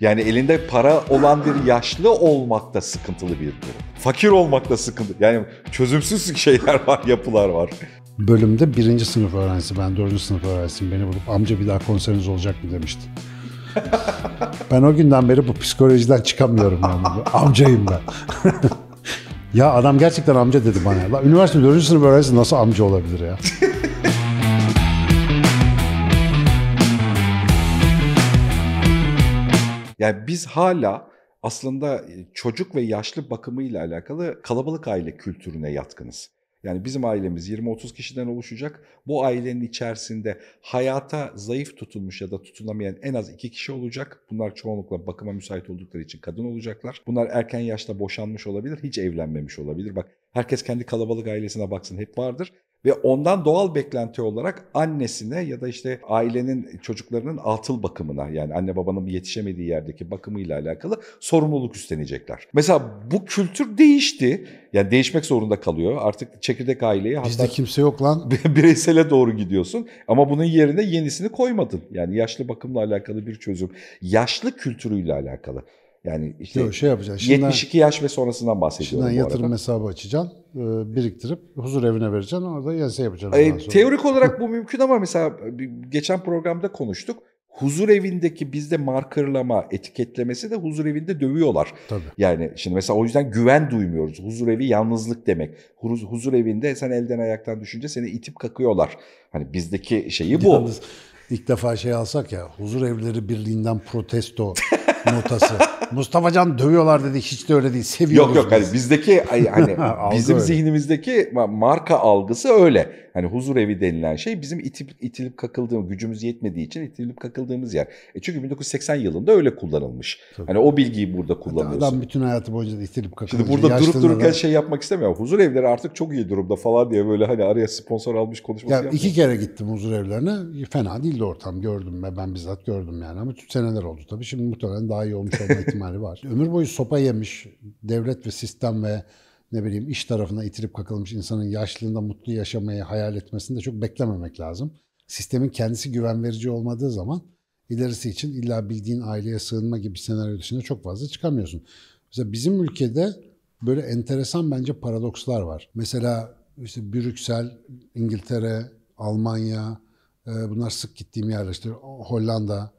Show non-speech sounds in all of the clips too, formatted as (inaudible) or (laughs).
Yani elinde para olan bir yaşlı olmak da sıkıntılı bir durum. Fakir olmak da sıkıntı. Yani çözümsüz şeyler var, yapılar var. Bölümde birinci sınıf öğrencisi, ben dördüncü sınıf öğrencisiyim. Beni bulup amca bir daha konseriniz olacak mı demişti. (laughs) ben o günden beri bu psikolojiden çıkamıyorum yani. Amcayım ben. (laughs) ya adam gerçekten amca dedi bana. La, üniversite dördüncü sınıf öğrencisi nasıl amca olabilir ya? (laughs) Yani biz hala aslında e, çocuk ve yaşlı bakımıyla alakalı kalabalık aile kültürüne yatkınız. Yani bizim ailemiz 20-30 kişiden oluşacak. Bu ailenin içerisinde hayata zayıf tutulmuş ya da tutunamayan en az iki kişi olacak. Bunlar çoğunlukla bakıma müsait oldukları için kadın olacaklar. Bunlar erken yaşta boşanmış olabilir, hiç evlenmemiş olabilir. Bak herkes kendi kalabalık ailesine baksın hep vardır. Ve ondan doğal beklenti olarak annesine ya da işte ailenin çocuklarının atıl bakımına yani anne babanın yetişemediği yerdeki bakımıyla alakalı sorumluluk üstlenecekler. Mesela bu kültür değişti. Yani değişmek zorunda kalıyor. Artık çekirdek aileye hatta Bizde kimse yok lan. (laughs) bireysele doğru gidiyorsun ama bunun yerine yenisini koymadın. Yani yaşlı bakımla alakalı bir çözüm. Yaşlı kültürüyle alakalı. Yani işte Yok, şey yapacaksın. Şimdiden, 72 yaş ve sonrasından bahsediyorum Şimdiden yatırım hesabı açacaksın, e, biriktirip huzur evine vereceksin, orada yese şey yapacaksın. E, teorik (laughs) olarak bu mümkün ama mesela geçen programda konuştuk. Huzur evindeki bizde markerlama, etiketlemesi de huzur evinde dövüyorlar. Tabii. Yani şimdi mesela o yüzden güven duymuyoruz. Huzur evi yalnızlık demek. Huz, huzur evinde sen elden ayaktan düşünce seni itip kakıyorlar. Hani bizdeki şeyi bu. Yalnız İlk defa şey alsak ya huzur evleri birliğinden protesto (laughs) notası. Mustafa Can dövüyorlar dedi hiç de öyle değil seviyoruz. Yok yok biz. (laughs) hani bizdeki hani bizim öyle. zihnimizdeki marka algısı öyle. Hani huzur evi denilen şey bizim itip, itilip kakıldığımız gücümüz yetmediği için itilip kakıldığımız yer. E çünkü 1980 yılında öyle kullanılmış. Tabii. Hani o bilgiyi burada kullanıyorsun. Hatta adam bütün hayatı boyunca itilip kakıldı. Şimdi burada durup dururken da... şey yapmak istemiyorum. Huzur evleri artık çok iyi durumda falan diye böyle hani araya sponsor almış konuşması ya, yapmıyor. İki kere gittim huzur evlerine fena değil değildi ortam gördüm ben, ben bizzat gördüm yani ama seneler oldu tabii. Şimdi muhtemelen daha iyi olmuş olma (laughs) ihtimali var. Ömür boyu sopa yemiş devlet ve sistem ve ne bileyim iş tarafına itirip kakılmış insanın yaşlılığında mutlu yaşamayı hayal etmesini de çok beklememek lazım. Sistemin kendisi güven verici olmadığı zaman ilerisi için illa bildiğin aileye sığınma gibi senaryo dışında çok fazla çıkamıyorsun. Mesela bizim ülkede böyle enteresan bence paradokslar var. Mesela işte Brüksel, İngiltere, Almanya, ee, bunlar sık gittiğim yerler Hollanda.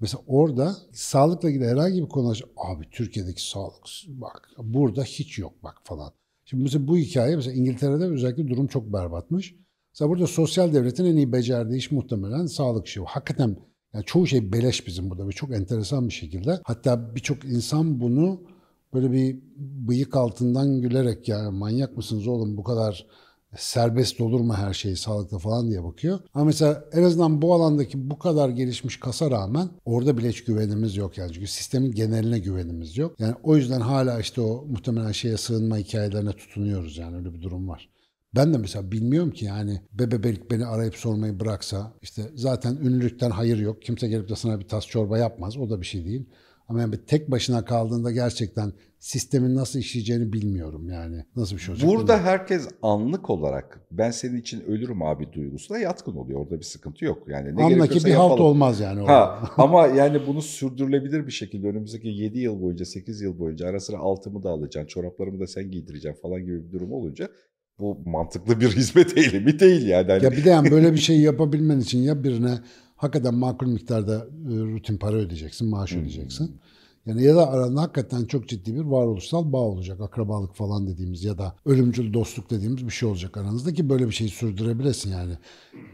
Mesela orada sağlıkla ilgili herhangi bir konu abi Türkiye'deki sağlık bak burada hiç yok bak falan. Şimdi mesela bu hikaye mesela İngiltere'de özellikle durum çok berbatmış. Mesela burada sosyal devletin en iyi becerdiği iş muhtemelen sağlık işi. Hakikaten yani çoğu şey beleş bizim burada ve çok enteresan bir şekilde. Hatta birçok insan bunu böyle bir bıyık altından gülerek ya manyak mısınız oğlum bu kadar serbest olur mu her şey sağlıkta falan diye bakıyor. Ama mesela en azından bu alandaki bu kadar gelişmiş kasa rağmen orada bile hiç güvenimiz yok yani. Çünkü sistemin geneline güvenimiz yok. Yani o yüzden hala işte o muhtemelen şeye sığınma hikayelerine tutunuyoruz yani öyle bir durum var. Ben de mesela bilmiyorum ki yani bebebelik beni arayıp sormayı bıraksa işte zaten ünlülükten hayır yok. Kimse gelip de sana bir tas çorba yapmaz. O da bir şey değil. Ama yani tek başına kaldığında gerçekten sistemin nasıl işleyeceğini bilmiyorum yani. Nasıl bir şey olacak? Burada herkes anlık olarak ben senin için ölürüm abi duygusuna yatkın oluyor. Orada bir sıkıntı yok. Yani ne ki bir halt olmaz yani. Orada. Ha, ama yani bunu sürdürülebilir bir şekilde önümüzdeki 7 yıl boyunca 8 yıl boyunca ara sıra altımı da alacaksın, çoraplarımı da sen giydireceksin falan gibi bir durum olunca bu mantıklı bir (laughs) hizmet eylemi değil yani. Hani ya bir de yani böyle bir şey yapabilmen için ya birine hakikaten makul miktarda e, rutin para ödeyeceksin, maaş hmm. ödeyeceksin. Yani ya da aranda hakikaten çok ciddi bir varoluşsal bağ olacak. Akrabalık falan dediğimiz ya da ölümcül dostluk dediğimiz bir şey olacak aranızda ki böyle bir şeyi sürdürebilesin yani.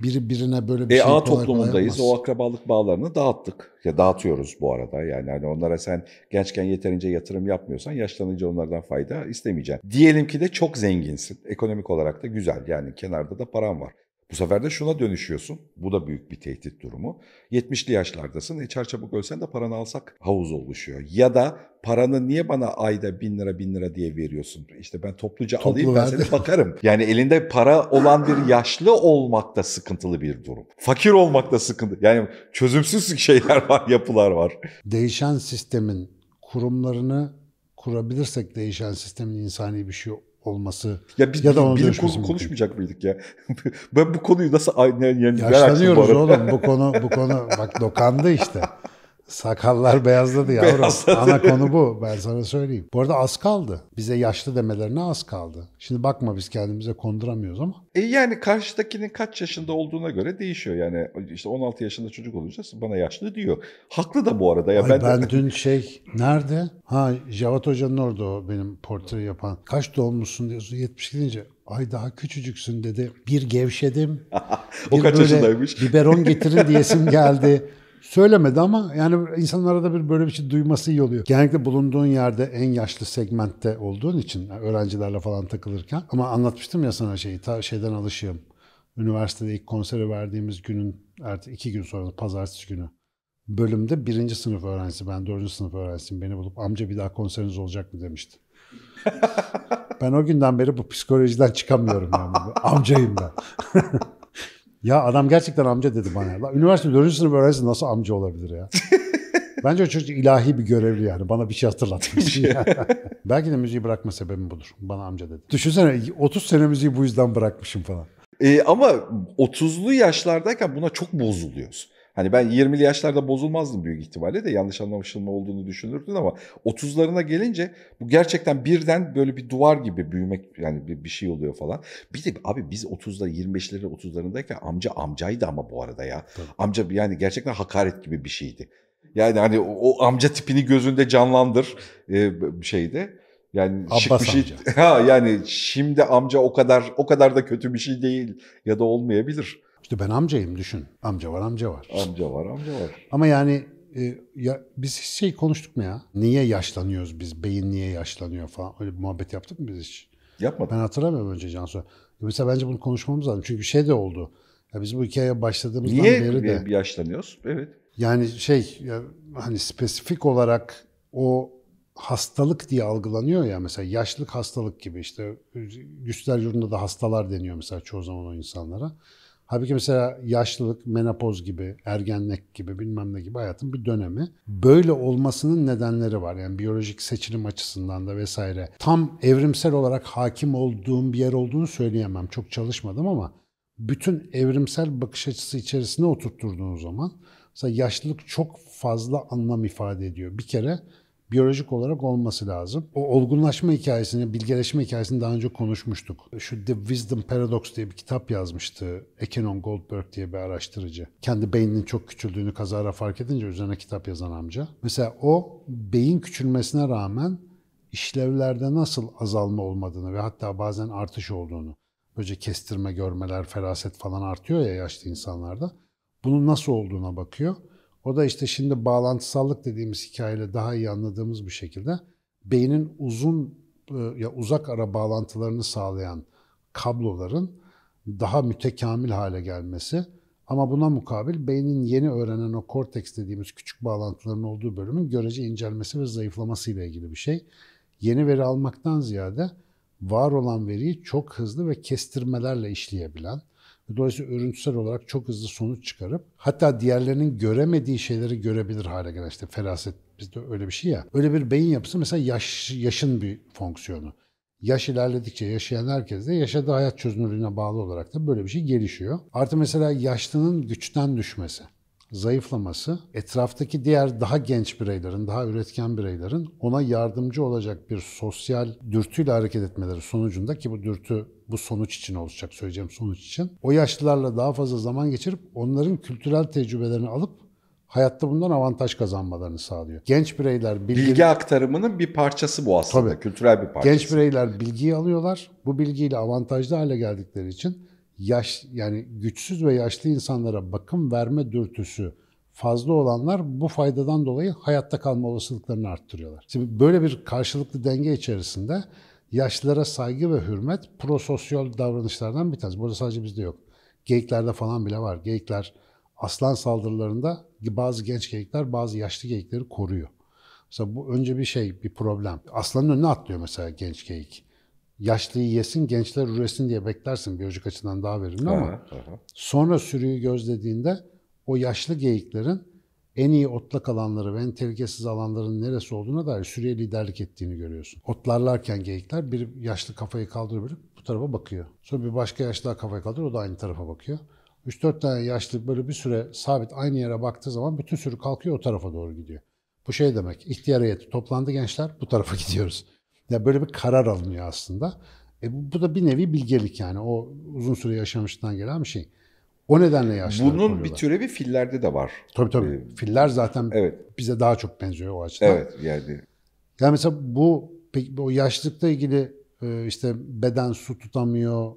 Biri birine böyle bir e, şey A toplumundayız. O akrabalık bağlarını dağıttık. Ya dağıtıyoruz bu arada. Yani hani onlara sen gençken yeterince yatırım yapmıyorsan yaşlanınca onlardan fayda istemeyeceksin. Diyelim ki de çok zenginsin. Ekonomik olarak da güzel. Yani kenarda da paran var. Bu sefer de şuna dönüşüyorsun. Bu da büyük bir tehdit durumu. 70'li yaşlardasın. E çar çabuk ölsen de paranı alsak havuz oluşuyor. Ya da paranı niye bana ayda bin lira bin lira diye veriyorsun? İşte ben topluca Toplu alayım ben seni bakarım. Yani elinde para olan bir yaşlı olmak da sıkıntılı bir durum. Fakir olmak da sıkıntı. Yani çözümsüz şeyler var, yapılar var. Değişen sistemin kurumlarını kurabilirsek değişen sistemin insani bir şey olması ya biz ya da bilim kurulu konuşmayacak mıydık ya? (laughs) ben bu konuyu nasıl yani, yani Yaşlanıyoruz oğlum bu konu bu konu bak dokandı işte. Sakallar beyazladı yavrum. Beyazladı. Ana konu bu. Ben sana söyleyeyim. Bu arada az kaldı. Bize yaşlı demelerine az kaldı. Şimdi bakma biz kendimize konduramıyoruz ama. E yani karşıdakinin kaç yaşında olduğuna göre değişiyor. Yani işte 16 yaşında çocuk olunca bana yaşlı diyor. Haklı da bu arada. Ya Ay ben, ben de... dün şey nerede? Ha Javat Hoca'nın orada o benim portre yapan. Kaç doğmuşsun diyorsun 72 deyince ay daha küçücüksün dedi. Bir gevşedim. (laughs) o bir kaç yaşındaymış? Biberon getirin diyesim geldi. (laughs) Söylemedi ama yani insanlara da bir böyle bir şey duyması iyi oluyor. Genellikle bulunduğun yerde en yaşlı segmentte olduğun için öğrencilerle falan takılırken. Ama anlatmıştım ya sana şeyi, ta şeyden alışığım. Üniversitede ilk konseri verdiğimiz günün, artık iki gün sonra pazartesi günü bölümde birinci sınıf öğrencisi, ben dördüncü sınıf öğrencisiyim. Beni bulup amca bir daha konseriniz olacak mı demişti. (laughs) ben o günden beri bu psikolojiden çıkamıyorum yani. (laughs) Amcayım ben. (laughs) Ya adam gerçekten amca dedi bana. La, üniversite 4. sınıf öğrencisi nasıl amca olabilir ya? (laughs) Bence o çocuk ilahi bir görevli yani. Bana bir şey hatırlatmış. (laughs) Şey. Belki de müziği bırakma sebebim budur. Bana amca dedi. Düşünsene 30 sene müziği bu yüzden bırakmışım falan. E, ama 30'lu yaşlardayken buna çok bozuluyorsun. Hani ben 20'li yaşlarda bozulmazdım büyük ihtimalle de yanlış anlaşılma olduğunu düşünürdün ama 30'larına gelince bu gerçekten birden böyle bir duvar gibi büyümek yani bir, bir şey oluyor falan. Bir de abi biz 30'da 25'leri 30'larındayken amca amcaydı ama bu arada ya. Tabii. Amca yani gerçekten hakaret gibi bir şeydi. Yani hani o, o amca tipini gözünde canlandır e, şeydi. Yani Abbas şık bir şey. Amca. (laughs) Ha yani şimdi amca o kadar o kadar da kötü bir şey değil ya da olmayabilir. İşte ben amcayım düşün. Amca var amca var. Amca var amca var. Ama yani e, ya biz hiç şey konuştuk mu ya? Niye yaşlanıyoruz biz? Beyin niye yaşlanıyor falan? Öyle bir muhabbet yaptık mı biz hiç? Yapmadım. Ben hatırlamıyorum önce Cansu. E, mesela bence bunu konuşmamız lazım. Çünkü şey de oldu. Ya biz bu hikayeye başladığımızdan niye beri de... Niye yaşlanıyoruz? Evet. Yani şey ya, hani spesifik olarak o hastalık diye algılanıyor ya mesela yaşlılık hastalık gibi işte Güçler Yurdu'nda da hastalar deniyor mesela çoğu zaman o insanlara. Halbuki mesela yaşlılık, menopoz gibi, ergenlik gibi bilmem ne gibi hayatın bir dönemi. Böyle olmasının nedenleri var. Yani biyolojik seçilim açısından da vesaire. Tam evrimsel olarak hakim olduğum bir yer olduğunu söyleyemem. Çok çalışmadım ama bütün evrimsel bakış açısı içerisine oturtturduğun zaman mesela yaşlılık çok fazla anlam ifade ediyor. Bir kere biyolojik olarak olması lazım. O olgunlaşma hikayesini, bilgeleşme hikayesini daha önce konuşmuştuk. Şu The Wisdom Paradox diye bir kitap yazmıştı Ekenon Goldberg diye bir araştırıcı. Kendi beyninin çok küçüldüğünü kazara fark edince üzerine kitap yazan amca. Mesela o beyin küçülmesine rağmen işlevlerde nasıl azalma olmadığını ve hatta bazen artış olduğunu, böyle kestirme, görmeler, feraset falan artıyor ya yaşlı insanlarda. Bunun nasıl olduğuna bakıyor o da işte şimdi bağlantısallık dediğimiz hikayeyle daha iyi anladığımız bir şekilde beynin uzun e, ya uzak ara bağlantılarını sağlayan kabloların daha mütekamil hale gelmesi ama buna mukabil beynin yeni öğrenen o korteks dediğimiz küçük bağlantıların olduğu bölümün görece incelmesi ve zayıflaması ile ilgili bir şey. Yeni veri almaktan ziyade var olan veriyi çok hızlı ve kestirmelerle işleyebilen, Dolayısıyla örüntüsel olarak çok hızlı sonuç çıkarıp hatta diğerlerinin göremediği şeyleri görebilir hale gelen işte feraset bizde öyle bir şey ya. Öyle bir beyin yapısı mesela yaş, yaşın bir fonksiyonu. Yaş ilerledikçe yaşayan herkes de yaşadığı hayat çözünürlüğüne bağlı olarak da böyle bir şey gelişiyor. Artı mesela yaşlının güçten düşmesi zayıflaması etraftaki diğer daha genç bireylerin, daha üretken bireylerin ona yardımcı olacak bir sosyal dürtüyle hareket etmeleri sonucunda ki bu dürtü bu sonuç için olacak söyleyeceğim sonuç için. O yaşlılarla daha fazla zaman geçirip onların kültürel tecrübelerini alıp hayatta bundan avantaj kazanmalarını sağlıyor. Genç bireyler bilgi... bilgi aktarımının bir parçası bu aslında, Tabii. kültürel bir parçası. Genç bireyler bilgiyi alıyorlar. Bu bilgiyle avantajlı hale geldikleri için yaş yani güçsüz ve yaşlı insanlara bakım verme dürtüsü fazla olanlar bu faydadan dolayı hayatta kalma olasılıklarını arttırıyorlar. Şimdi böyle bir karşılıklı denge içerisinde yaşlılara saygı ve hürmet prososyal davranışlardan bir tanesi. Burada sadece bizde yok. Geyiklerde falan bile var. Geyikler aslan saldırılarında bazı genç geyikler bazı yaşlı geyikleri koruyor. Mesela bu önce bir şey, bir problem. Aslanın önüne atlıyor mesela genç geyik yaşlıyı yesin, gençler üresin diye beklersin biyolojik açıdan daha verimli ama aha, aha. sonra sürüyü gözlediğinde o yaşlı geyiklerin en iyi otlak alanları ve en tehlikesiz alanların neresi olduğuna dair sürüye liderlik ettiğini görüyorsun. Otlarlarken geyikler bir yaşlı kafayı kaldırıp bu tarafa bakıyor. Sonra bir başka yaşlı kafayı kaldırıyor o da aynı tarafa bakıyor. 3-4 tane yaşlı böyle bir süre sabit aynı yere baktığı zaman bütün sürü kalkıyor o tarafa doğru gidiyor. Bu şey demek ihtiyar heyeti toplandı gençler bu tarafa (laughs) gidiyoruz. Ya böyle bir karar alınıyor aslında. E bu, bu da bir nevi bilgelik yani. O uzun süre yaşamıştan gelen bir şey. O nedenle yaşlılar Bunun koyuyorlar. bir türevi fillerde de var. Tabii tabii. Ee, Filler zaten evet. bize daha çok benziyor o açıdan. Evet yani. Yani mesela bu o yaşlılıkla ilgili e, işte beden su tutamıyor,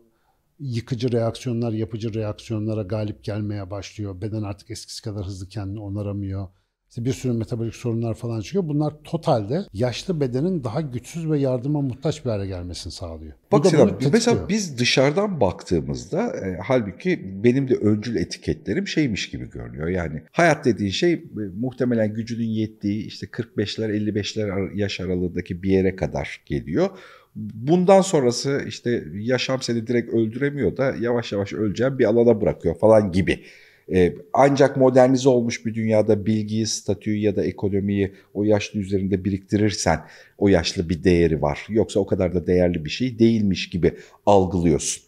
yıkıcı reaksiyonlar, yapıcı reaksiyonlara galip gelmeye başlıyor. Beden artık eskisi kadar hızlı kendini onaramıyor. İşte bir sürü metabolik sorunlar falan çıkıyor. Bunlar totalde yaşlı bedenin daha güçsüz ve yardıma muhtaç bir hale gelmesini sağlıyor. Bak Selam, mesela biz dışarıdan baktığımızda e, halbuki benim de öncül etiketlerim şeymiş gibi görünüyor. Yani hayat dediğin şey e, muhtemelen gücünün yettiği işte 45'ler 55'ler yaş aralığındaki bir yere kadar geliyor. Bundan sonrası işte yaşam seni direkt öldüremiyor da yavaş yavaş öleceğim bir alana bırakıyor falan gibi ee, ancak modernize olmuş bir dünyada bilgiyi, statüyü ya da ekonomiyi o yaşlı üzerinde biriktirirsen o yaşlı bir değeri var. Yoksa o kadar da değerli bir şey değilmiş gibi algılıyorsun.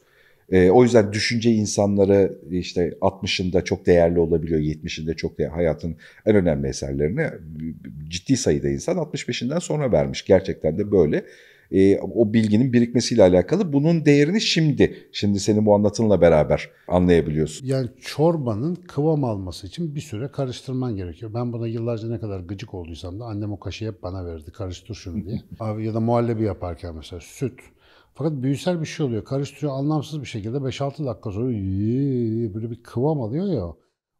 Ee, o yüzden düşünce insanları işte 60'ında çok değerli olabiliyor, 70'inde çok değerli. Hayatın en önemli eserlerini ciddi sayıda insan 65'inden sonra vermiş. Gerçekten de böyle e, o bilginin birikmesiyle alakalı. Bunun değerini şimdi, şimdi senin bu anlatınla beraber anlayabiliyorsun. Yani çorbanın kıvam alması için bir süre karıştırman gerekiyor. Ben buna yıllarca ne kadar gıcık olduysam da annem o kaşığı hep bana verdi karıştır şunu diye. (laughs) Abi ya da muhallebi yaparken mesela süt. Fakat büyüsel bir şey oluyor. Karıştırıyor anlamsız bir şekilde 5-6 dakika sonra böyle bir kıvam alıyor ya.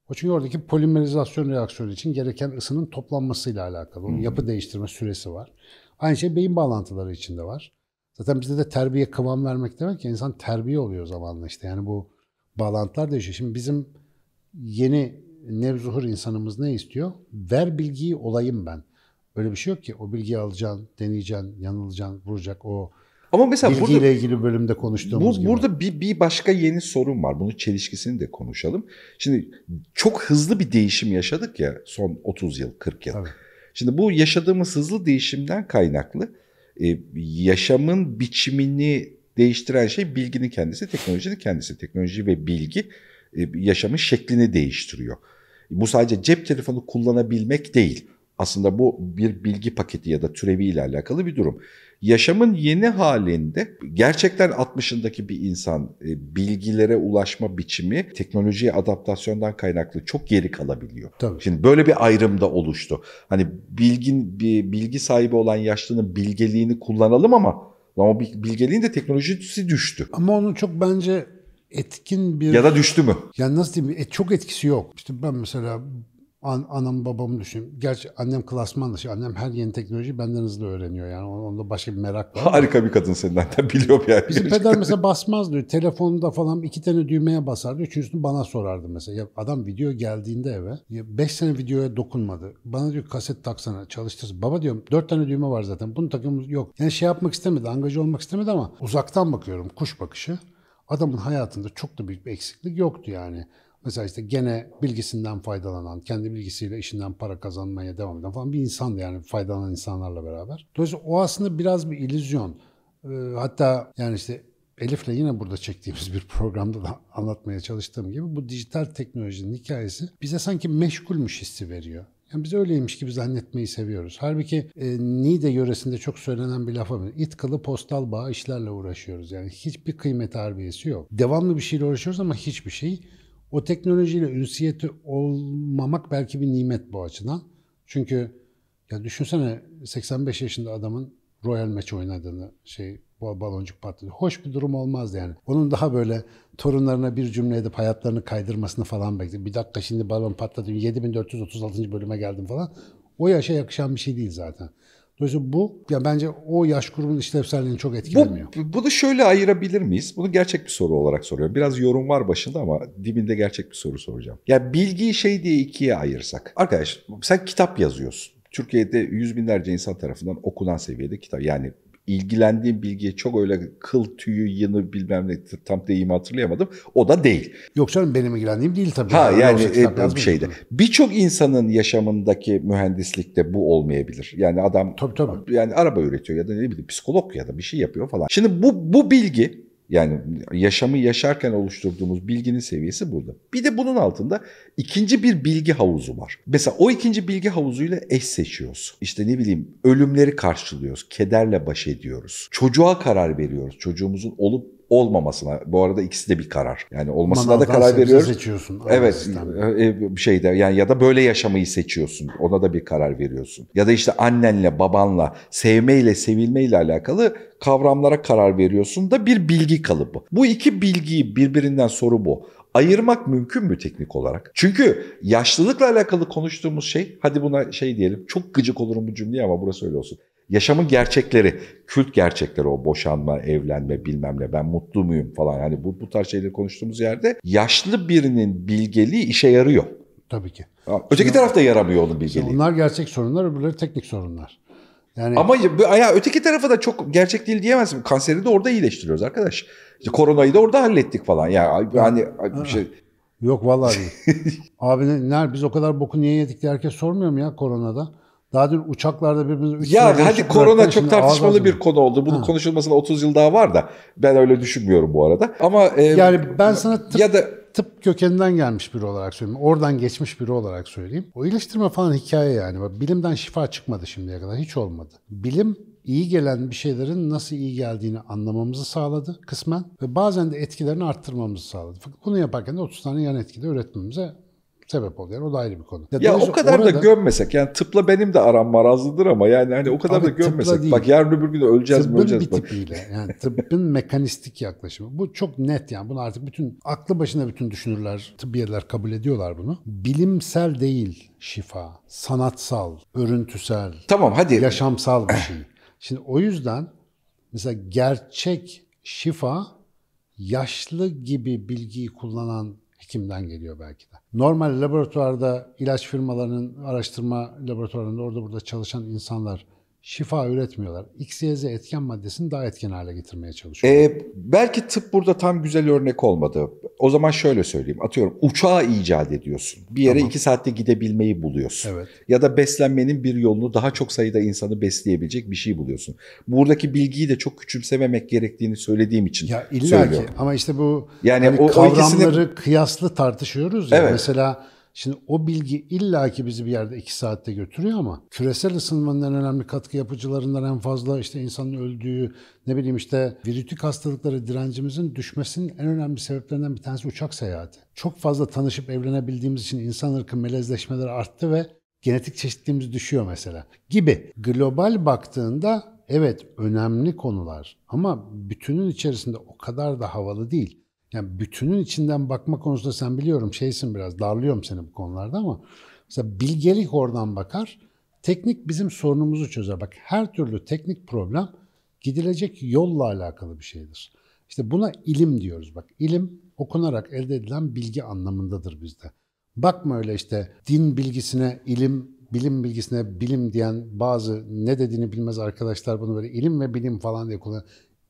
O çünkü oradaki polimerizasyon reaksiyonu için gereken ısının toplanmasıyla alakalı. Onun yapı değiştirme süresi var. Aynı şey beyin bağlantıları içinde var. Zaten bizde de terbiye kıvam vermek demek ki insan terbiye oluyor zamanla işte. Yani bu bağlantılar değişiyor. Şimdi bizim yeni nevzuhur insanımız ne istiyor? Ver bilgiyi olayım ben. Öyle bir şey yok ki. O bilgiyi alacaksın, deneyeceksin, yanılacaksın, vuracak o ama mesela bilgiyle burada, ilgili bölümde konuştuğumuz bu, gibi. Burada bir, bir başka yeni sorun var. Bunun çelişkisini de konuşalım. Şimdi çok hızlı bir değişim yaşadık ya son 30 yıl, 40 yıl. Tabii. Şimdi bu yaşadığımız hızlı değişimden kaynaklı e, yaşamın biçimini değiştiren şey bilginin kendisi, teknolojinin kendisi. Teknoloji ve bilgi e, yaşamın şeklini değiştiriyor. Bu sadece cep telefonu kullanabilmek değil aslında bu bir bilgi paketi ya da türevi ile alakalı bir durum. Yaşamın yeni halinde gerçekten 60'ındaki bir insan e, bilgilere ulaşma biçimi teknolojiye adaptasyondan kaynaklı çok geri kalabiliyor. Tabii. Şimdi böyle bir ayrım da oluştu. Hani bilgin bir bilgi sahibi olan yaşlının bilgeliğini kullanalım ama ama bilgeliğin de teknolojisi düştü. Ama onun çok bence etkin bir... Ya da düştü mü? Yani nasıl diyeyim? E, çok etkisi yok. İşte ben mesela An, anam babam düşün. Gerçi annem klasman dışı. Annem her yeni teknolojiyi benden hızlı öğreniyor. Yani onda başka bir merak var. Harika bir kadın senin annen. biliyorum yani. Bizim peder mesela basmaz diyor. Telefonunda falan iki tane düğmeye basardı. Üçüncüsünü bana sorardı mesela. Ya adam video geldiğinde eve beş sene videoya dokunmadı. Bana diyor kaset taksana çalıştır. Baba diyorum dört tane düğme var zaten. Bunu takımımız yok. Yani şey yapmak istemedi. Angajı olmak istemedi ama uzaktan bakıyorum. Kuş bakışı adamın hayatında çok da büyük bir eksiklik yoktu yani. Mesela işte gene bilgisinden faydalanan, kendi bilgisiyle işinden para kazanmaya devam eden falan bir insan yani faydalanan insanlarla beraber. Dolayısıyla o aslında biraz bir illüzyon. Ee, hatta yani işte Elif'le yine burada çektiğimiz bir programda da (laughs) anlatmaya çalıştığım gibi bu dijital teknolojinin hikayesi bize sanki meşgulmüş hissi veriyor. Yani biz öyleymiş gibi zannetmeyi seviyoruz. Halbuki e, Niğde yöresinde çok söylenen bir lafa var. İt postal bağı işlerle uğraşıyoruz. Yani hiçbir kıymet harbiyesi yok. Devamlı bir şeyle uğraşıyoruz ama hiçbir şey o teknolojiyle ünsiyeti olmamak belki bir nimet bu açıdan. Çünkü ya düşünsene 85 yaşında adamın Royal maç oynadığını şey baloncuk patladı. Hoş bir durum olmaz yani. Onun daha böyle torunlarına bir cümle edip hayatlarını kaydırmasını falan bekliyor. Bir dakika şimdi balon patladı 7436. bölüme geldim falan. O yaşa yakışan bir şey değil zaten. Dolayısıyla bu ya bence o yaş grubunun işlevselliğini çok etkilemiyor. Bu, bunu şöyle ayırabilir miyiz? Bunu gerçek bir soru olarak soruyorum. Biraz yorum var başında ama dibinde gerçek bir soru soracağım. Ya bilgiyi şey diye ikiye ayırsak. Arkadaş sen kitap yazıyorsun. Türkiye'de yüz binlerce insan tarafından okunan seviyede kitap yani ilgilendiğim bilgiye çok öyle kıl tüyü yını bilmem ne tam deyimi hatırlayamadım. O da değil. Yok canım benim ilgilendiğim değil tabii. Ha yani, yani e, bir şeyde. Birçok insanın yaşamındaki mühendislikte bu olmayabilir. Yani adam tabii, tabii. yani araba üretiyor ya da ne bileyim psikolog ya da bir şey yapıyor falan. Şimdi bu bu bilgi yani yaşamı yaşarken oluşturduğumuz bilginin seviyesi burada. Bir de bunun altında ikinci bir bilgi havuzu var. Mesela o ikinci bilgi havuzuyla eş seçiyoruz. İşte ne bileyim ölümleri karşılıyoruz. Kederle baş ediyoruz. Çocuğa karar veriyoruz. Çocuğumuzun olup olmamasına. Bu arada ikisi de bir karar. Yani olmasına Manavdan da karar veriyorsun. seçiyorsun. Evet. Bir e, e, şeyde yani ya da böyle yaşamayı seçiyorsun. Ona da bir karar veriyorsun. Ya da işte annenle, babanla, sevmeyle, sevilmeyle alakalı kavramlara karar veriyorsun da bir bilgi kalıbı. Bu iki bilgiyi birbirinden soru bu ayırmak mümkün mü teknik olarak? Çünkü yaşlılıkla alakalı konuştuğumuz şey, hadi buna şey diyelim, çok gıcık olurum bu cümleye ama burası öyle olsun yaşamın gerçekleri, kült gerçekleri o boşanma, evlenme bilmem ne ben mutlu muyum falan yani bu, bu tarz şeyleri konuştuğumuz yerde yaşlı birinin bilgeliği işe yarıyor. Tabii ki. öteki tarafta yaramıyor onun bilgeliği. Bunlar gerçek sorunlar öbürleri teknik sorunlar. Yani... Ama ya, öteki tarafa da çok gerçek değil diyemez mi? Kanseri de orada iyileştiriyoruz arkadaş. İşte koronayı da orada hallettik falan. Ya Yani hani bir şey Yok vallahi. (laughs) Abi ne, biz o kadar boku niye yedik diye herkes sormuyor mu ya koronada? Daha uçaklarda birbirimiz... Ya hadi korona çok tartışmalı bir konu oldu. Bunun ha. konuşulmasına 30 yıl daha var da ben öyle düşünmüyorum bu arada. Ama e, yani ben sana tıp, ya da tıp kökeninden gelmiş biri olarak söyleyeyim. Oradan geçmiş biri olarak söyleyeyim. O iyileştirme falan hikaye yani. Bilimden şifa çıkmadı şimdiye kadar. Hiç olmadı. Bilim iyi gelen bir şeylerin nasıl iyi geldiğini anlamamızı sağladı kısmen ve bazen de etkilerini arttırmamızı sağladı. Fakat bunu yaparken de 30 tane yan etki de üretmemize sebep oluyor. O da ayrı bir konu. Ya, ya o kadar orada, da gömmesek. Yani tıpla benim de aram marazlıdır ama yani hani o kadar da gömmesek. Bak yarın öbür gün öleceğiz tıbbın mi öleceğiz bir bak. tipiyle. Yani tıbbın (laughs) mekanistik yaklaşımı. Bu çok net yani. Bunu artık bütün aklı başına bütün düşünürler, tıbbiyeler kabul ediyorlar bunu. Bilimsel değil şifa. Sanatsal, örüntüsel. Tamam hadi. Yaşamsal bir şey. Şimdi o yüzden mesela gerçek şifa yaşlı gibi bilgiyi kullanan Hekimden geliyor belki de. Normal laboratuvarda ilaç firmalarının araştırma laboratuvarında orada burada çalışan insanlar şifa üretmiyorlar. XYZ etken maddesini daha etken hale getirmeye çalışıyorlar. Ee, belki tıp burada tam güzel örnek olmadı. O zaman şöyle söyleyeyim. Atıyorum uçağı icat ediyorsun. Bir yere tamam. iki saatte gidebilmeyi buluyorsun. Evet. Ya da beslenmenin bir yolunu daha çok sayıda insanı besleyebilecek bir şey buluyorsun. Buradaki bilgiyi de çok küçümsememek gerektiğini söylediğim için Ya illa söylüyorum. ki ama işte bu yani hani o, kavramları o ikisini... kıyaslı tartışıyoruz ya. Evet. Mesela Şimdi o bilgi illa ki bizi bir yerde iki saatte götürüyor ama küresel ısınmanın en önemli katkı yapıcılarından en fazla işte insanın öldüğü, ne bileyim işte virütik hastalıkları direncimizin düşmesinin en önemli sebeplerinden bir tanesi uçak seyahati. Çok fazla tanışıp evlenebildiğimiz için insan ırkı melezleşmeleri arttı ve genetik çeşitliğimiz düşüyor mesela gibi. Global baktığında evet önemli konular ama bütünün içerisinde o kadar da havalı değil. Yani bütünün içinden bakma konusunda sen biliyorum şeysin biraz darlıyorum seni bu konularda ama mesela bilgelik oradan bakar. Teknik bizim sorunumuzu çözer. Bak her türlü teknik problem gidilecek yolla alakalı bir şeydir. İşte buna ilim diyoruz bak. İlim okunarak elde edilen bilgi anlamındadır bizde. Bakma öyle işte din bilgisine ilim, bilim bilgisine bilim diyen bazı ne dediğini bilmez arkadaşlar bunu böyle ilim ve bilim falan diye kullanıyor.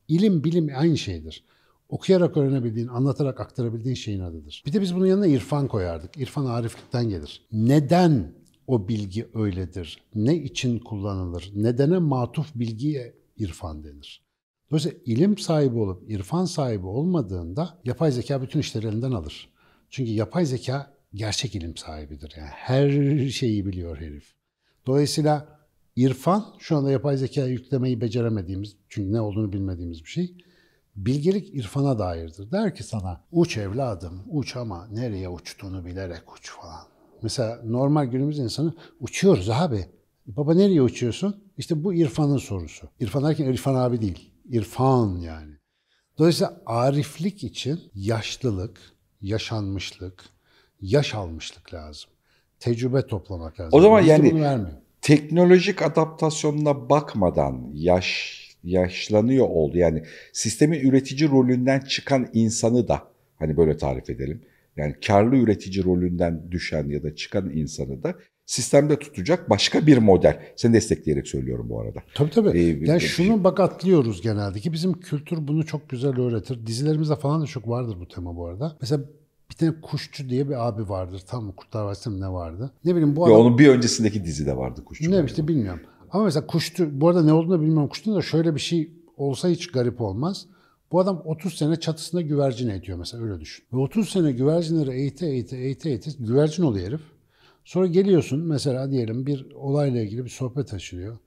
İlim bilim aynı şeydir. Okuyarak öğrenebildiğin, anlatarak aktarabildiğin şeyin adıdır. Bir de biz bunun yanına irfan koyardık. İrfan ariflikten gelir. Neden o bilgi öyledir? Ne için kullanılır? Nedene matuf bilgiye irfan denir. Dolayısıyla ilim sahibi olup irfan sahibi olmadığında yapay zeka bütün işleri elinden alır. Çünkü yapay zeka gerçek ilim sahibidir. Yani her şeyi biliyor herif. Dolayısıyla irfan şu anda yapay zeka yüklemeyi beceremediğimiz, çünkü ne olduğunu bilmediğimiz bir şey. Bilgelik irfana dairdir. Der ki sana uç evladım uç ama nereye uçtuğunu bilerek uç falan. Mesela normal günümüz insanı uçuyoruz abi. Baba nereye uçuyorsun? İşte bu irfanın sorusu. İrfan derken İrfan abi değil. İrfan yani. Dolayısıyla ariflik için yaşlılık, yaşanmışlık, yaş almışlık lazım. Tecrübe toplamak lazım. O zaman Nasıl yani teknolojik adaptasyonuna bakmadan yaş yaşlanıyor oldu. Yani sistemin üretici rolünden çıkan insanı da hani böyle tarif edelim. Yani karlı üretici rolünden düşen ya da çıkan insanı da sistemde tutacak başka bir model. Seni destekleyerek söylüyorum bu arada. Tabii tabii. Ee, yani şunu bak atlıyoruz genelde ki bizim kültür bunu çok güzel öğretir. Dizilerimizde falan da çok vardır bu tema bu arada. Mesela bir tane kuşçu diye bir abi vardır. Tam mı Kurtlar Vadisi'nde ne vardı? Ne bileyim bu adam... Ya onun bir öncesindeki dizide vardı kuşçu. Ne işte bilmiyorum. Ama mesela kuştu, bu arada ne olduğunu bilmiyorum kuştu da şöyle bir şey olsa hiç garip olmaz. Bu adam 30 sene çatısında güvercin eğitiyor mesela öyle düşün. Ve 30 sene güvercinleri eğite eğite eğite eğite güvercin oluyor herif. Sonra geliyorsun mesela diyelim bir olayla ilgili bir sohbet açılıyor.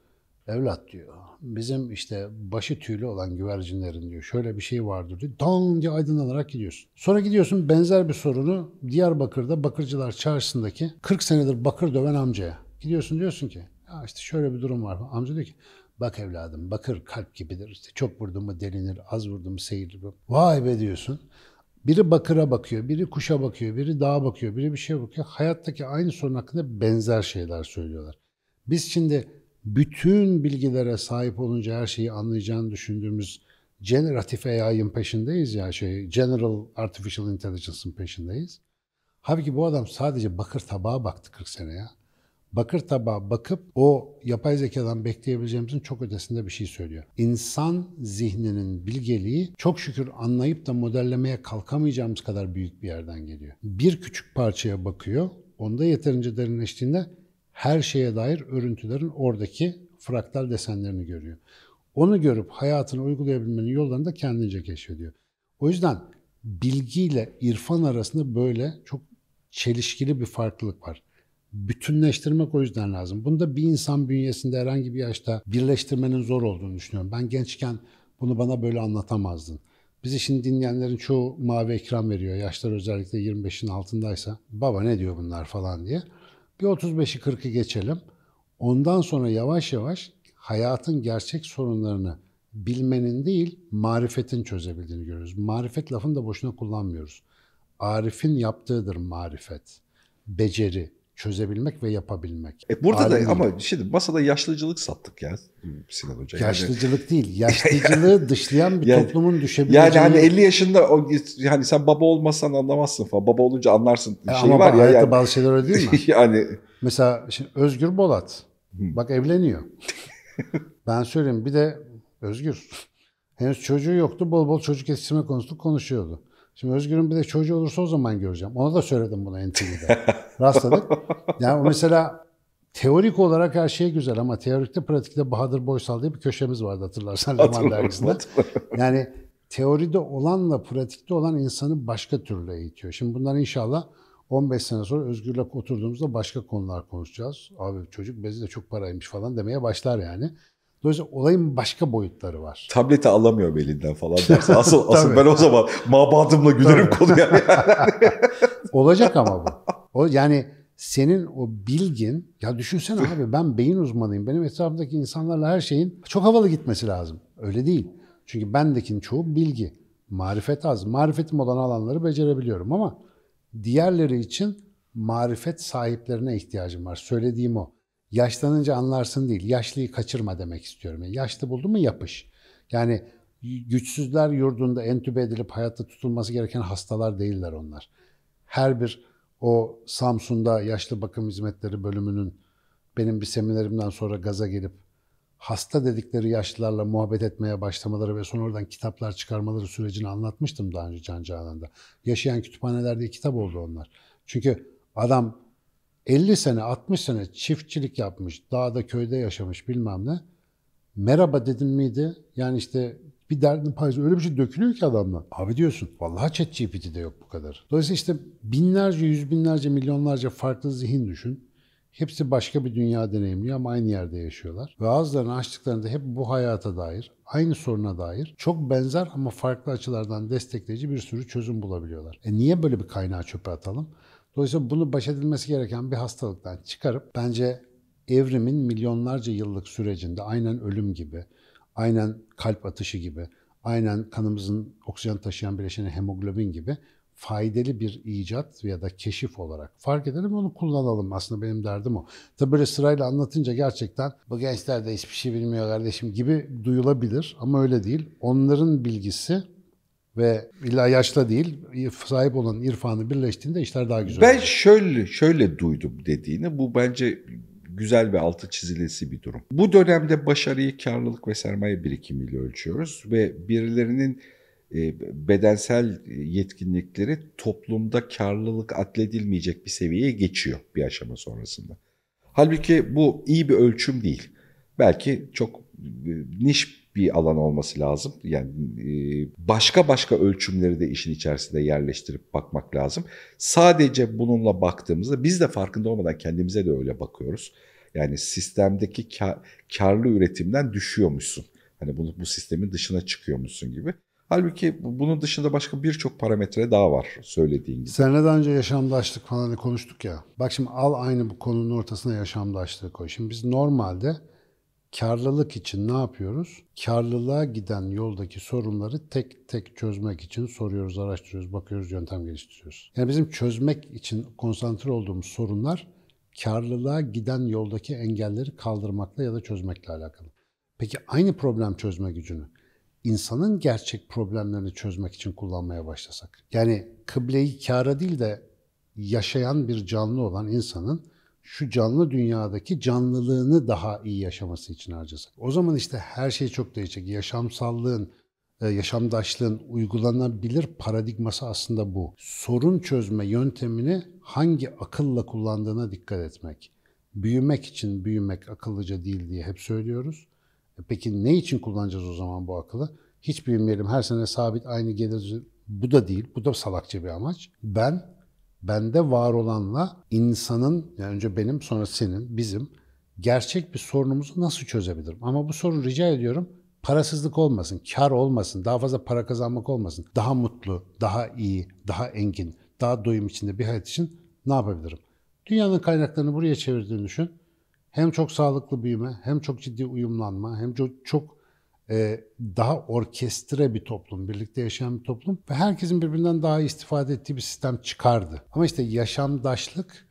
Evlat diyor bizim işte başı tüylü olan güvercinlerin diyor şöyle bir şey vardır diyor. Don diye aydınlanarak gidiyorsun. Sonra gidiyorsun benzer bir sorunu Diyarbakır'da Bakırcılar Çarşısı'ndaki 40 senedir bakır döven amcaya. Gidiyorsun diyorsun ki ya işte şöyle bir durum var. Amca diyor ki bak evladım bakır kalp gibidir. İşte çok vurdum mu delinir, az vurdum mu seyirir. Vay be diyorsun. Biri bakıra bakıyor, biri kuşa bakıyor, biri dağa bakıyor, biri bir şeye bakıyor. Hayattaki aynı sorun hakkında benzer şeyler söylüyorlar. Biz şimdi bütün bilgilere sahip olunca her şeyi anlayacağını düşündüğümüz generatif AI'ın peşindeyiz ya şey General Artificial Intelligence'ın peşindeyiz. Halbuki bu adam sadece bakır tabağa baktı 40 sene ya bakır tabağa bakıp o yapay zekadan bekleyebileceğimizin çok ötesinde bir şey söylüyor. İnsan zihninin bilgeliği çok şükür anlayıp da modellemeye kalkamayacağımız kadar büyük bir yerden geliyor. Bir küçük parçaya bakıyor, onda yeterince derinleştiğinde her şeye dair örüntülerin oradaki fraktal desenlerini görüyor. Onu görüp hayatını uygulayabilmenin yollarını da kendince keşfediyor. O yüzden bilgiyle irfan arasında böyle çok çelişkili bir farklılık var bütünleştirmek o yüzden lazım. Bunda bir insan bünyesinde herhangi bir yaşta birleştirmenin zor olduğunu düşünüyorum. Ben gençken bunu bana böyle anlatamazdın. Bizi şimdi dinleyenlerin çoğu mavi ekran veriyor. Yaşlar özellikle 25'in altındaysa. Baba ne diyor bunlar falan diye. Bir 35'i 40'ı geçelim. Ondan sonra yavaş yavaş hayatın gerçek sorunlarını bilmenin değil, marifetin çözebildiğini görüyoruz. Marifet lafını da boşuna kullanmıyoruz. Arif'in yaptığıdır marifet. Beceri, çözebilmek ve yapabilmek. E burada Alim da ama şimdi masada yaşlıcılık sattık ya hmm, Sinan Hoca. Yaşlıcılık yani, (laughs) değil, yaşlıcılığı dışlayan bir (laughs) yani, toplumun düşebileceği. Yani hani 50 yaşında o yani sen baba olmazsan anlamazsın falan. Baba olunca anlarsın e şey ama var ya. Hayatta yani, bazı şeyler öyle değil mi? (laughs) yani mesela şimdi Özgür Bolat bak evleniyor. ben söyleyeyim bir de Özgür henüz çocuğu yoktu. Bol bol çocuk yetiştirme konusunda konuşuyordu. Şimdi Özgür'ün bir de çocuğu olursa o zaman göreceğim. Ona da söyledim bunu NTV'de. (laughs) Rastladık. Yani o mesela teorik olarak her şey güzel ama teorikte pratikte Bahadır Boysal diye bir köşemiz vardı hatırlarsan Leman dergisinde. Yani teoride olanla pratikte olan insanı başka türlü eğitiyor. Şimdi bunlar inşallah 15 sene sonra Özgür'le oturduğumuzda başka konular konuşacağız. Abi çocuk bezi de çok paraymış falan demeye başlar yani. Dolayısıyla olayın başka boyutları var. Tableti alamıyor belinden falan derse (laughs) asıl, asıl ben o zaman mabadımla gülerim konuya. (laughs) (laughs) Olacak ama bu. O, yani senin o bilgin, ya düşünsene abi ben beyin uzmanıyım. Benim etrafımdaki insanlarla her şeyin çok havalı gitmesi lazım. Öyle değil. Çünkü bendekinin çoğu bilgi. Marifet az. Marifetim olan alanları becerebiliyorum ama diğerleri için marifet sahiplerine ihtiyacım var. Söylediğim o yaşlanınca anlarsın değil, yaşlıyı kaçırma demek istiyorum. yaşlı buldun mu yapış. Yani güçsüzler yurdunda entübe edilip hayatta tutulması gereken hastalar değiller onlar. Her bir o Samsun'da yaşlı bakım hizmetleri bölümünün benim bir seminerimden sonra gaza gelip hasta dedikleri yaşlılarla muhabbet etmeye başlamaları ve sonra oradan kitaplar çıkarmaları sürecini anlatmıştım daha önce Can Canan'da. Yaşayan kütüphanelerde kitap oldu onlar. Çünkü adam 50 sene, 60 sene çiftçilik yapmış, dağda köyde yaşamış bilmem ne. Merhaba dedim miydi? Yani işte bir derdin paylaşıyor. Öyle bir şey dökülüyor ki adamla. Abi diyorsun vallahi ChatGPT de yok bu kadar. Dolayısıyla işte binlerce, yüz binlerce, milyonlarca farklı zihin düşün. Hepsi başka bir dünya deneyimliyor ama aynı yerde yaşıyorlar. Ve ağızlarını açtıklarında hep bu hayata dair, aynı soruna dair çok benzer ama farklı açılardan destekleyici bir sürü çözüm bulabiliyorlar. E niye böyle bir kaynağı çöpe atalım? Dolayısıyla bunu baş edilmesi gereken bir hastalıktan çıkarıp bence evrimin milyonlarca yıllık sürecinde aynen ölüm gibi, aynen kalp atışı gibi, aynen kanımızın oksijen taşıyan bileşeni hemoglobin gibi faydalı bir icat ya da keşif olarak fark edelim onu kullanalım. Aslında benim derdim o. Tabi böyle sırayla anlatınca gerçekten bu gençler de hiçbir şey bilmiyor kardeşim gibi duyulabilir ama öyle değil. Onların bilgisi ve illa yaşla değil sahip olan irfanı birleştiğinde işler daha güzel. Ben oluyor. şöyle şöyle duydum dediğini. Bu bence güzel ve altı çizilesi bir durum. Bu dönemde başarıyı karlılık ve sermaye birikimiyle ölçüyoruz ve birilerinin e, bedensel yetkinlikleri toplumda karlılık atledilmeyecek bir seviyeye geçiyor bir aşama sonrasında. Halbuki bu iyi bir ölçüm değil. Belki çok e, niş bir alan olması lazım. Yani e, başka başka ölçümleri de işin içerisinde yerleştirip bakmak lazım. Sadece bununla baktığımızda biz de farkında olmadan kendimize de öyle bakıyoruz. Yani sistemdeki karlı üretimden düşüyormuşsun. Hani bunu bu sistemin dışına çıkıyormuşsun gibi. Halbuki bunun dışında başka birçok parametre daha var söylediğin gibi. Seninle daha önce yaşamdaşlık falan hani konuştuk ya. Bak şimdi al aynı bu konunun ortasına yaşamdaşlığı koy. Şimdi biz normalde Karlılık için ne yapıyoruz? Karlılığa giden yoldaki sorunları tek tek çözmek için soruyoruz, araştırıyoruz, bakıyoruz, yöntem geliştiriyoruz. Yani bizim çözmek için konsantre olduğumuz sorunlar karlılığa giden yoldaki engelleri kaldırmakla ya da çözmekle alakalı. Peki aynı problem çözme gücünü insanın gerçek problemlerini çözmek için kullanmaya başlasak. Yani kıbleyi kâra değil de yaşayan bir canlı olan insanın şu canlı dünyadaki canlılığını daha iyi yaşaması için harcasak. O zaman işte her şey çok değişecek. Yaşamsallığın, e, yaşamdaşlığın uygulanabilir paradigması aslında bu. Sorun çözme yöntemini hangi akılla kullandığına dikkat etmek. Büyümek için büyümek akıllıca değil diye hep söylüyoruz. E, peki ne için kullanacağız o zaman bu akılı? Hiç büyümeyelim her sene sabit aynı gelir bu da değil. Bu da salakça bir amaç. Ben bende var olanla insanın, yani önce benim sonra senin, bizim gerçek bir sorunumuzu nasıl çözebilirim? Ama bu sorun rica ediyorum parasızlık olmasın, kar olmasın, daha fazla para kazanmak olmasın. Daha mutlu, daha iyi, daha engin, daha doyum içinde bir hayat için ne yapabilirim? Dünyanın kaynaklarını buraya çevirdiğini düşün. Hem çok sağlıklı büyüme, hem çok ciddi uyumlanma, hem çok, çok e, daha orkestre bir toplum, birlikte yaşayan bir toplum ve herkesin birbirinden daha istifade ettiği bir sistem çıkardı. Ama işte yaşamdaşlık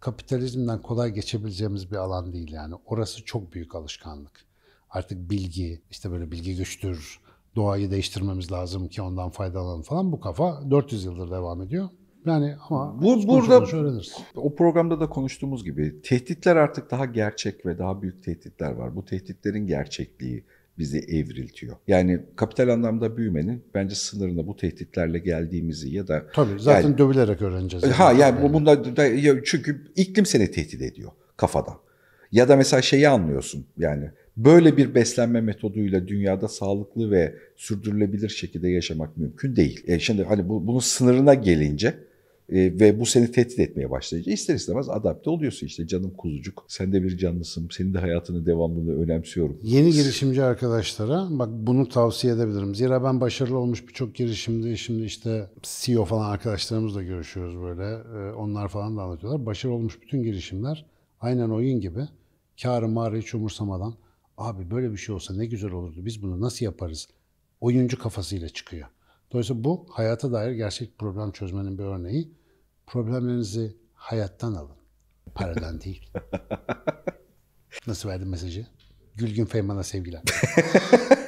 kapitalizmden kolay geçebileceğimiz bir alan değil yani. Orası çok büyük alışkanlık. Artık bilgi, işte böyle bilgi güçtür, doğayı değiştirmemiz lazım ki ondan faydalanalım falan bu kafa 400 yıldır devam ediyor. Yani ama bu, burada öğreniriz. O programda da konuştuğumuz gibi tehditler artık daha gerçek ve daha büyük tehditler var. Bu tehditlerin gerçekliği, bizi evriltiyor. Yani kapital anlamda büyümenin bence sınırına bu tehditlerle geldiğimizi ya da Tabii zaten yani, dövülerek öğreneceğiz. Ha yani, yani. bunda da, çünkü iklim seni tehdit ediyor kafadan. Ya da mesela şeyi anlıyorsun yani böyle bir beslenme metoduyla dünyada sağlıklı ve sürdürülebilir şekilde yaşamak mümkün değil. E şimdi hani bu, bunun sınırına gelince ee, ve bu seni tehdit etmeye başlayınca ister istemez adapte oluyorsun işte canım kuzucuk sen de bir canlısın senin de hayatını devamlılığını önemsiyorum. Yeni girişimci arkadaşlara bak bunu tavsiye edebilirim. Zira ben başarılı olmuş birçok girişimde şimdi işte CEO falan arkadaşlarımızla görüşüyoruz böyle ee, onlar falan da anlatıyorlar. Başarılı olmuş bütün girişimler aynen oyun gibi karı mağarayı hiç umursamadan abi böyle bir şey olsa ne güzel olurdu biz bunu nasıl yaparız oyuncu kafasıyla çıkıyor. Dolayısıyla bu hayata dair gerçek problem çözmenin bir örneği. Problemlerinizi hayattan alın. Paradan değil. (laughs) Nasıl verdim mesajı? Gülgün Feyman'a sevgiler. (laughs)